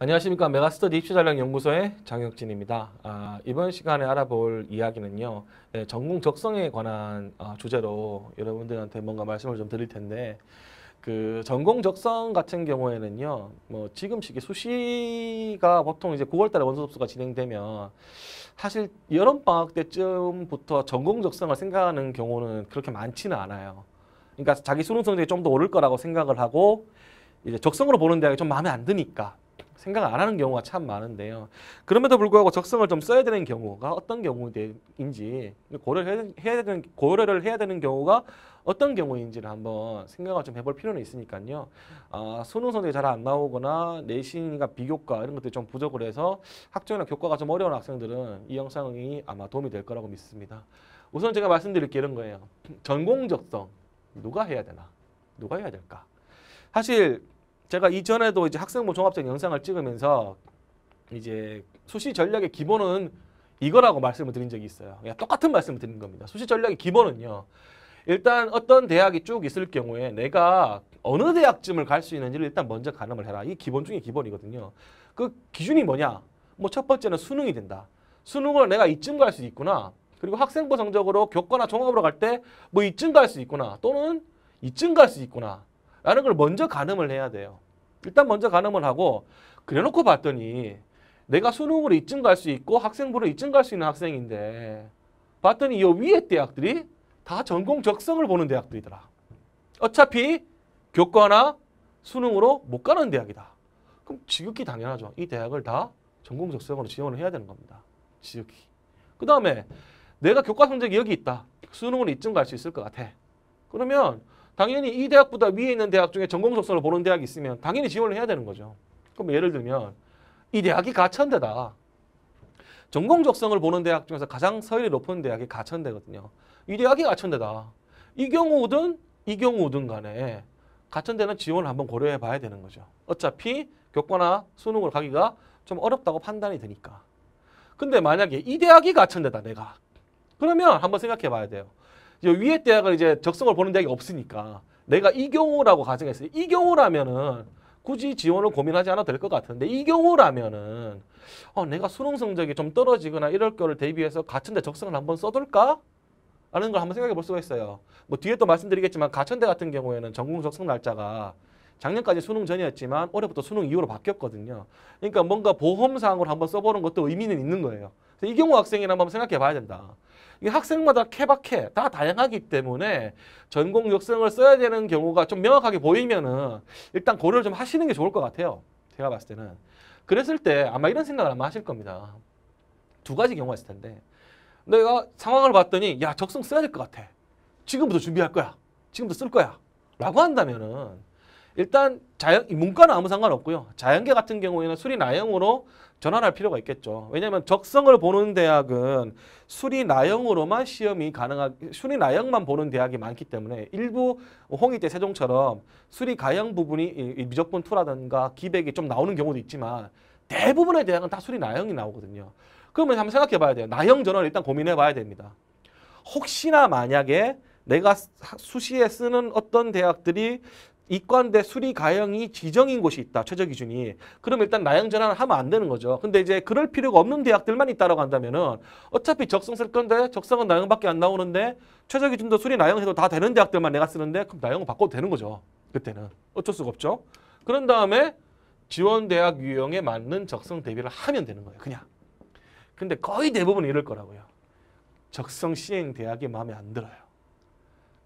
안녕하십니까 메가스터디 입시전략연구소의 장혁진입니다. 아, 이번 시간에 알아볼 이야기는요. 네, 전공 적성에 관한 아, 주제로 여러분들한테 뭔가 말씀을 좀 드릴 텐데 그 전공 적성 같은 경우에는요. 뭐 지금 시기 수시가 보통 이제 9월 달에 원서 접수가 진행되면 사실 여름 방학 때쯤부터 전공 적성을 생각하는 경우는 그렇게 많지는 않아요. 그러니까 자기 수능 성적이 좀 더 오를 거라고 생각을 하고 이제 적성으로 보는 대학이 좀 마음에 안 드니까 생각 안 하는 경우가 참 많은데요. 그럼에도 불구하고 적성을 좀 써야 되는 경우가 어떤 경우인지 고려를 해야 되는 고려를 해야 되는 경우가 어떤 경우인지를 한번 생각을 좀 해볼 필요는 있으니까요. 아, 수능 성적이 잘 안 나오거나 내신이나 비교과 이런 것들이 좀 부족을 해서 학종이나 교과가 좀 어려운 학생들은 이 영상이 아마 도움이 될 거라고 믿습니다. 우선 제가 말씀드릴 게 이런 거예요. 전공 적성 누가 해야 되나? 누가 해야 될까? 사실 제가 이전에도 이제 학생부 종합생 영상을 찍으면서 이제 수시 전략의 기본은 이거라고 말씀을 드린 적이 있어요. 그냥 똑같은 말씀을 드린 겁니다. 수시 전략의 기본은요. 일단 어떤 대학이 쭉 있을 경우에 내가 어느 대학쯤을 갈 수 있는지를 일단 먼저 가늠을 해라. 이 기본 중에 기본이거든요. 그 기준이 뭐냐? 뭐 첫 번째는 수능이 된다. 수능을 내가 이쯤 갈 수 있구나. 그리고 학생부 성적으로 교과나 종합으로 갈 때 뭐 이쯤 갈 수 있구나. 또는 이쯤 갈 수 있구나. 라는 걸 먼저 가늠을 해야 돼요. 일단 먼저 가늠을 하고 그래놓고 봤더니 내가 수능으로 2등 갈수 있고 학생부로 2등 갈수 있는 학생인데 봤더니 이 위에 대학들이 다 전공 적성을 보는 대학들이더라. 어차피 교과나 수능으로 못 가는 대학이다. 그럼 지극히 당연하죠. 이 대학을 다 전공 적성으로 지원을 해야 되는 겁니다. 지극히. 그 다음에 내가 교과 성적이 여기 있다. 수능으로 2등 갈수 있을 것 같아. 그러면 당연히 이 대학보다 위에 있는 대학 중에 전공 석사를 보는 대학이 있으면 당연히 지원을 해야 되는 거죠. 그럼 예를 들면 이 대학이 가천대다. 전공 적성을 보는 대학 중에서 가장 서열이 높은 대학이 가천대거든요. 이 대학이 가천대다. 이 경우든 이 경우든 간에 가천대는 지원을 한번 고려해 봐야 되는 거죠. 어차피 교과나 수능을 가기가 좀 어렵다고 판단이 되니까. 근데 만약에 이 대학이 가천대다 내가. 그러면 한번 생각해 봐야 돼요. 이제 위에 대학을 이제 적성을 보는 대학이 없으니까 내가 이 경우라고 가정했어요. 이 경우라면은 굳이 지원을 고민하지 않아도 될 것 같은데 이 경우라면은 어, 내가 수능 성적이 좀 떨어지거나 이럴 거를 대비해서 같은데 적성을 한번 써둘까? 라는 걸 한번 생각해 볼 수가 있어요. 뭐 뒤에 또 말씀드리겠지만 가천대 같은 경우에는 전공 적성 날짜가 작년까지 수능 전이었지만 올해부터 수능 이후로 바뀌었거든요. 그러니까 뭔가 보험상으로 한번 써보는 것도 의미는 있는 거예요. 그래서 이 경우 학생이나 한번 생각해 봐야 된다. 이 학생마다 케바케 다 다양하기 때문에 전공 역성을 써야 되는 경우가 좀 명확하게 보이면은 일단 고려를 좀 하시는 게 좋을 것 같아요. 제가 봤을 때는. 그랬을 때 아마 이런 생각을 아마 하실 겁니다. 두 가지 경우가 있을 텐데 내가 상황을 봤더니 야 적성 써야 될 것 같아. 지금부터 준비할 거야. 지금부터 쓸 거야. 라고 한다면은 일단 자연 문과는 아무 상관없고요. 자연계 같은 경우에는 수리나영으로 전환할 필요가 있겠죠. 왜냐하면 적성을 보는 대학은 수리나영으로만 시험이 가능한 수리나영만 보는 대학이 많기 때문에 일부 홍익대 세종처럼 수리가형 부분이 미적분 투라든가 기백이 좀 나오는 경우도 있지만 대부분의 대학은 다수리나영이 나오거든요. 그러면 한번 생각해 봐야 돼요. 나영 전환 일단 고민해 봐야 됩니다. 혹시나 만약에 내가 수시에 쓰는 어떤 대학들이 이과대 수리 가형이 지정인 곳이 있다. 최저 기준이. 그럼 일단 나형 전환을 하면 안 되는 거죠. 근데 이제 그럴 필요가 없는 대학들만 있다라고 한다면은 어차피 적성 쓸 건데 적성은 나형밖에 안 나오는데 최저 기준도 수리 나형 해도 다 되는 대학들만 내가 쓰는데 그럼 나형은 바꿔도 되는 거죠. 그때는 어쩔 수가 없죠. 그런 다음에 지원 대학 유형에 맞는 적성 대비를 하면 되는 거예요. 그냥. 근데 거의 대부분 이럴 거라고요. 적성 시행 대학이 마음에 안 들어요.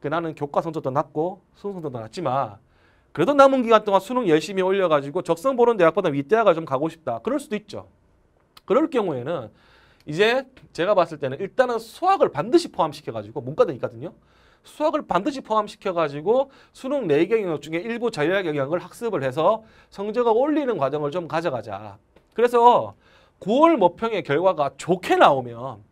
그 나는 교과 성적도 낮고 수능 성적도 낮지만 그래도 남은 기간 동안 수능 열심히 올려가지고 적성 보는 대학보다 윗대학을 좀 가고 싶다. 그럴 수도 있죠. 그럴 경우에는 이제 제가 봤을 때는 일단은 수학을 반드시 포함시켜가지고 문과도있거든요 수학을 반드시 포함시켜가지고 수능 네개 영역 중에 일부 자유학 영역을 학습을 해서 성적을 올리는 과정을 좀 가져가자. 그래서 9월 모평의 결과가 좋게 나오면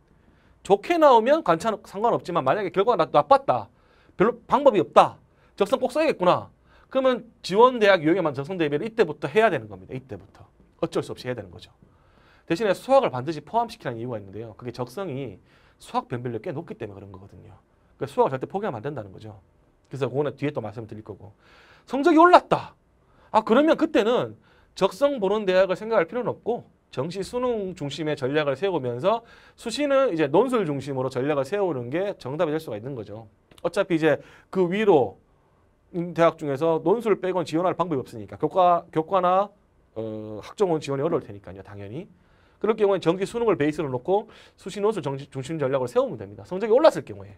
좋게 나오면 관찰 상관없지만 만약에 결과가 나빴다. 별로 방법이 없다. 적성 꼭 써야겠구나. 그러면 지원대학 유형에 만 적성 대비를 이때부터 해야 되는 겁니다. 이때부터. 어쩔 수 없이 해야 되는 거죠. 대신에 수학을 반드시 포함시키는 라 이유가 있는데요. 그게 적성이 수학 변별력이 꽤 높기 때문에 그런 거거든요. 그러니까 수학을 절대 포기하면 안 된다는 거죠. 그래서 그거는 뒤에 또 말씀을 드릴 거고. 성적이 올랐다. 아 그러면 그때는 적성 보는 대학을 생각할 필요는 없고 정시 수능 중심의 전략을 세우면서 수시는 이제 논술 중심으로 전략을 세우는 게 정답이 될 수가 있는 거죠. 어차피 이제 그 위로 대학 중에서 논술 빼곤 지원할 방법이 없으니까 교과 교과나 어, 학종은 지원이 어려울 테니까요, 당연히. 그럴 경우에 정기 수능을 베이스로 놓고 수시 논술 정지, 중심 전략을 세우면 됩니다. 성적이 올랐을 경우에.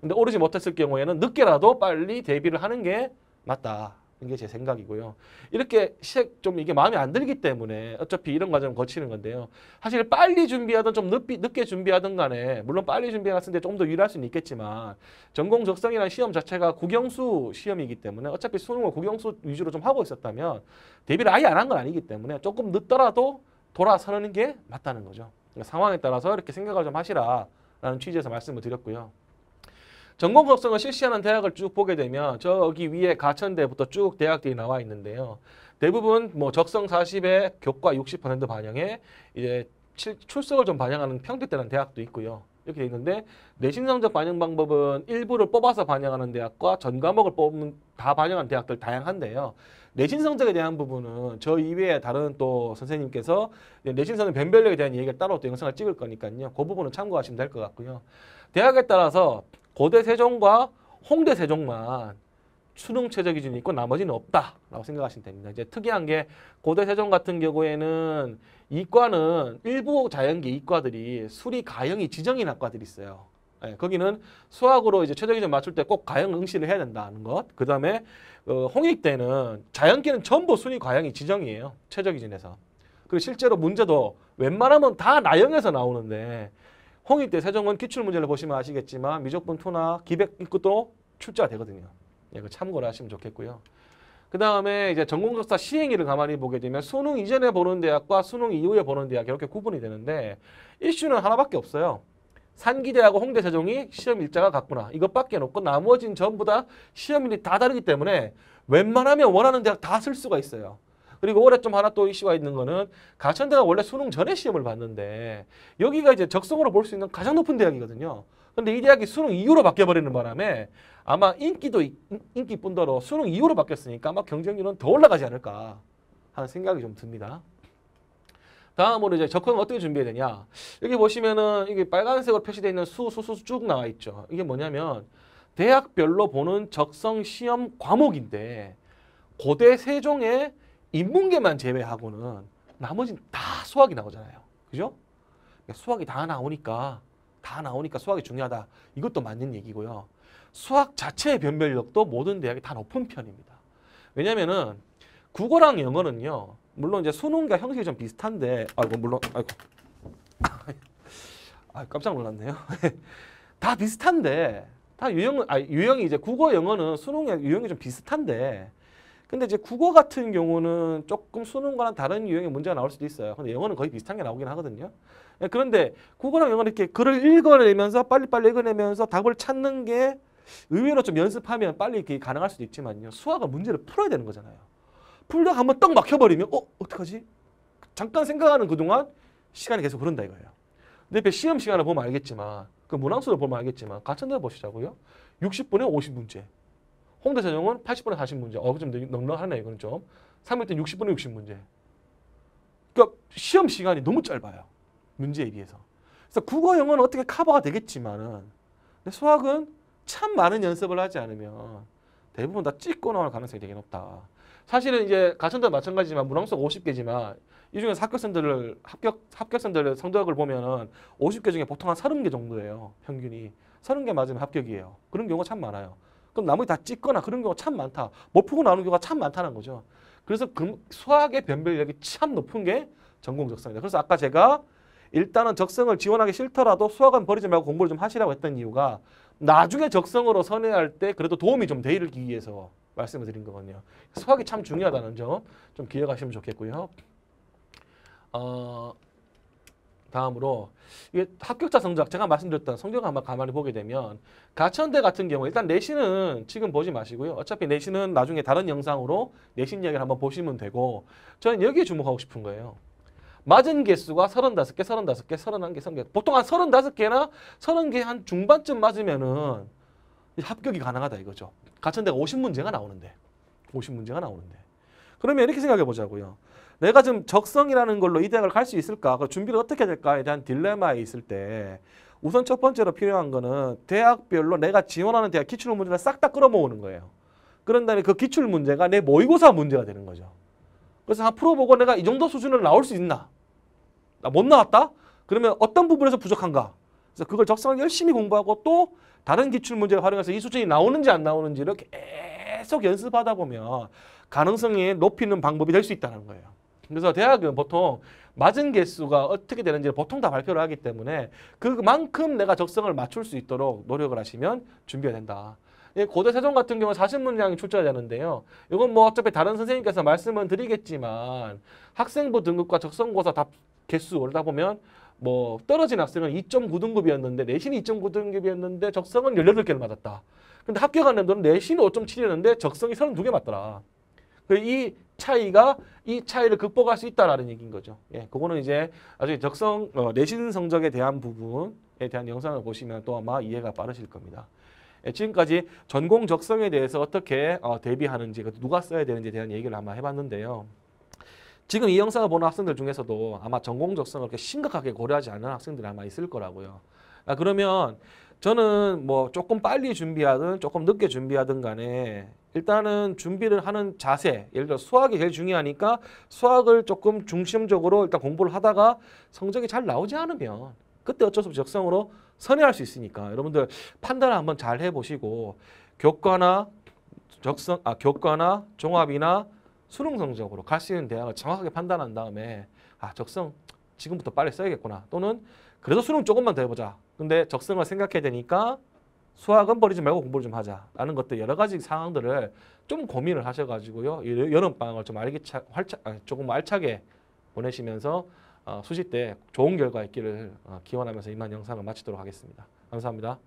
근데 오르지 못했을 경우에는 늦게라도 빨리 대비를 하는 게 맞다. 이게 제 생각이고요. 이렇게 시작 좀 이게 마음에 안 들기 때문에 어차피 이런 과정을 거치는 건데요. 사실 빨리 준비하든 좀늦 늦게 준비하든 간에 물론 빨리 준비해놨을 때좀더 유리할 수는 있겠지만 전공 적성이라는 시험 자체가 국영수 시험이기 때문에 어차피 수능을 국영수 위주로 좀 하고 있었다면 대비를 아예 안 한 건 아니기 때문에 조금 늦더라도 돌아서는 게 맞다는 거죠. 그러니까 상황에 따라서 이렇게 생각을 좀 하시라라는 취지에서 말씀을 드렸고요. 전공 곡성을 실시하는 대학을 쭉 보게 되면 저기 위에 가천대부터 쭉 대학들이 나와 있는데요. 대부분 뭐 적성 40에 교과 60% 반영에 이제 출석을 좀 반영하는 평균대라는 대학도 있고요. 이렇게 돼 있는데 내신 성적 반영 방법은 일부를 뽑아서 반영하는 대학과 전 과목을 뽑는 다반영한 대학들 다양한데요. 내신 성적에 대한 부분은 저 이외에 다른 또 선생님께서 내신 성적 변별력에 대한 얘기를 따로 또 영상을 찍을 거니까요. 그 부분은 참고하시면 될 것 같고요. 대학에 따라서 고대 세종과 홍대 세종만 수능 최저 기준이 있고 나머지는 없다라고 생각하시면 됩니다. 이제 특이한 게 고대 세종 같은 경우에는 이과는 일부 자연계 이과들이 수리 가형이 지정인 학과들이 있어요. 예, 거기는 수학으로 이제 최저 기준 맞출 때 꼭 가형 응시를 해야 된다는 것. 그 다음에 어, 홍익대는 자연계는 전부 수리 가형이 지정이에요. 최저 기준에서. 그리고 실제로 문제도 웬만하면 다 나형에서 나오는데 홍익 대 세종은 기출문제를 보시면 아시겠지만 미적분 토나 기백 입구도 출제가 되거든요. 예, 그 참고를 하시면 좋겠고요. 그 다음에 이제 전공격사 시행일을 가만히 보게 되면 수능 이전에 보는 대학과 수능 이후에 보는 대학 이렇게 구분이 되는데 이슈는 하나밖에 없어요. 산기대하고 홍대세종이 시험 일자가 같구나. 이것밖에 없고 나머지는 전부 다 시험일이 다 다르기 때문에 웬만하면 원하는 대학 다 쓸 수가 있어요. 그리고 올해 좀 하나 또 이슈가 있는 거는 가천대가 원래 수능 전에 시험을 봤는데 여기가 이제 적성으로 볼 수 있는 가장 높은 대학이거든요. 근데 이 대학이 수능 이후로 바뀌어버리는 바람에 아마 인기도 인기뿐더러 수능 이후로 바뀌었으니까 아마 경쟁률은 더 올라가지 않을까 하는 생각이 좀 듭니다. 다음으로 이제 적근은 어떻게 준비해야 되냐. 여기 보시면은 이게 빨간색으로 표시되어 있는 수, 수, 수쭉 나와 있죠. 이게 뭐냐면 대학별로 보는 적성 시험 과목인데 고대 세종의 인문계만 제외하고는 나머지는 다 수학이 나오잖아요. 그죠? 그러니까 수학이 다 나오니까 다 나오니까 수학이 중요하다. 이것도 맞는 얘기고요. 수학 자체의 변별력도 모든 대학이 다 높은 편입니다. 왜냐면은 국어랑 영어는요. 물론 이제 수능과 형식이 좀 비슷한데 아이고 물론 아이고 아 깜짝 놀랐네요. 다 비슷한데 다유형아 유형이 이제 국어 영어는 수능의 유형이 좀 비슷한데 근데 이제 국어 같은 경우는 조금 수능과는 다른 유형의 문제가 나올 수도 있어요. 근데 영어는 거의 비슷한 게 나오긴 하거든요. 예, 그런데 국어랑 영어는 이렇게 글을 읽어내면서 빨리빨리 읽어내면서 답을 찾는 게 의외로 좀 연습하면 빨리 이게 가능할 수도 있지만요. 수학은 문제를 풀어야 되는 거잖아요. 풀다가 한번 떡 막혀버리면 어? 어떡하지? 잠깐 생각하는 그동안 시간이 계속 흐른다 이거예요. 근데 옆에 시험 시간을 보면 알겠지만 그 문항수를 보면 알겠지만 같은 데 보시자고요. 60분에 50문제. 홍대 전형은 80분에 40문제. 어, 좀 넉넉하네, 이거는 좀. 3일 때 60분에 60문제. 그러니까 시험 시간이 너무 짧아요. 문제에 비해서. 그래서 국어, 영어는 어떻게 커버가 되겠지만은 근데 수학은 참 많은 연습을 하지 않으면 대부분 다 찍고 나올 가능성이 되게 높다. 사실은 이제 가천도 마찬가지지만 문항수가 50개지만 이 중에서 합격생들을 합격 합격생들 성적을 보면은 50개 중에 보통 한 30개 정도예요. 평균이 30개 맞으면 합격이에요. 그런 경우가 참 많아요. 그럼 나머지 다찍거나 그런 경우가 참 많다. 못풀고 나오는 경우가 참 많다는 거죠. 그래서 그 수학의 변별력이 참 높은 게 전공 적성이다. 그래서 아까 제가 일단은 적성을 지원하기 싫더라도 수학은 버리지 말고 공부를 좀 하시라고 했던 이유가 나중에 적성으로 선회할 때 그래도 도움이 좀 되기를 위해서 말씀을 드린 거거든요. 수학이 참 중요하다는 점 좀 기억하시면 좋겠고요. 어, 다음으로 이게 합격자 성적 제가 말씀드렸던 성적 아마 가만히 보게 되면 가천대 같은 경우 일단 내신은 지금 보지 마시고요. 어차피 내신은 나중에 다른 영상으로 내신 이야기를 한번 보시면 되고 저는 여기에 주목하고 싶은 거예요. 맞은 개수가 3 5개3 5개3 1개 30개. 보통 한3 5 개나 3 0개한 중반쯤 맞으면은 합격이 가능하다 이거죠. 가천대가 5 0 문제가 나오는데 5 0 문제가 나오는데 그러면 이렇게 생각해 보자고요. 내가 지금 적성이라는 걸로 이 대학을 갈 수 있을까? 그 준비를 어떻게 해야 될까에 대한 딜레마에 있을 때 우선 첫 번째로 필요한 거는 대학별로 내가 지원하는 대학 기출 문제를 싹 다 끌어모으는 거예요. 그런 다음에 그 기출 문제가 내 모의고사 문제가 되는 거죠. 그래서 앞으로 보고 내가 이 정도 수준으로 나올 수 있나? 나 못 나왔다? 그러면 어떤 부분에서 부족한가? 그래서 그걸 적성을 열심히 공부하고 또 다른 기출 문제를 활용해서 이 수준이 나오는지 안 나오는지를 계속 연습하다 보면 가능성이 높이는 방법이 될 수 있다는 거예요. 그래서 대학은 보통 맞은 개수가 어떻게 되는지 보통 다 발표를 하기 때문에 그만큼 내가 적성을 맞출 수 있도록 노력을 하시면 준비가 된다. 예, 고대 세종 같은 경우는 40문량이 출제되는데요. 이건 뭐 어차피 다른 선생님께서 말씀은 드리겠지만 학생부 등급과 적성고사 답 개수 올다 보면 뭐 떨어진 학생은 2.9등급이었는데 내신이 2.9등급이었는데 적성은 18개를 맞았다. 근데 합격한 애들은 내신이 5.7이었는데 적성이 32개 맞더라. 이 차이가 이 차이를 극복할 수 있다라는 얘기인 거죠. 예, 그거는 이제 나중에 적성 어, 내신 성적에 대한 부분에 대한 영상을 보시면 또 아마 이해가 빠르실 겁니다. 예, 지금까지 전공 적성에 대해서 어떻게 어, 대비하는지 누가 써야 되는지에 대한 얘기를 한번 해봤는데요. 지금 이 영상을 보는 학생들 중에서도 아마 전공 적성을 그렇게 심각하게 고려하지 않는 학생들이 아마 있을 거라고요. 아, 그러면 저는 뭐 조금 빨리 준비하든 조금 늦게 준비하든 간에 일단은 준비를 하는 자세, 예를 들어 수학이 제일 중요하니까 수학을 조금 중심적으로 일단 공부를 하다가 성적이 잘 나오지 않으면 그때 어쩔 수 없이 적성으로 선회할 수 있으니까 여러분들 판단을 한번 잘 해보시고 교과나 적성, 아, 교과나 종합이나 수능 성적으로 갈 수 있는 대학을 정확하게 판단한 다음에 아, 적성 지금부터 빨리 써야겠구나 또는 그래서 수능 조금만 더 해보자 근데 적성을 생각해야 되니까 수학은 버리지 말고 공부를 좀 하자라는 것들 여러 가지 상황들을 좀 고민을 하셔가지고요. 여름 방학을 좀 알기차, 활차, 조금 알차게 보내시면서 어, 수시 때 좋은 결과 있기를 어, 기원하면서 이만 영상을 마치도록 하겠습니다. 감사합니다.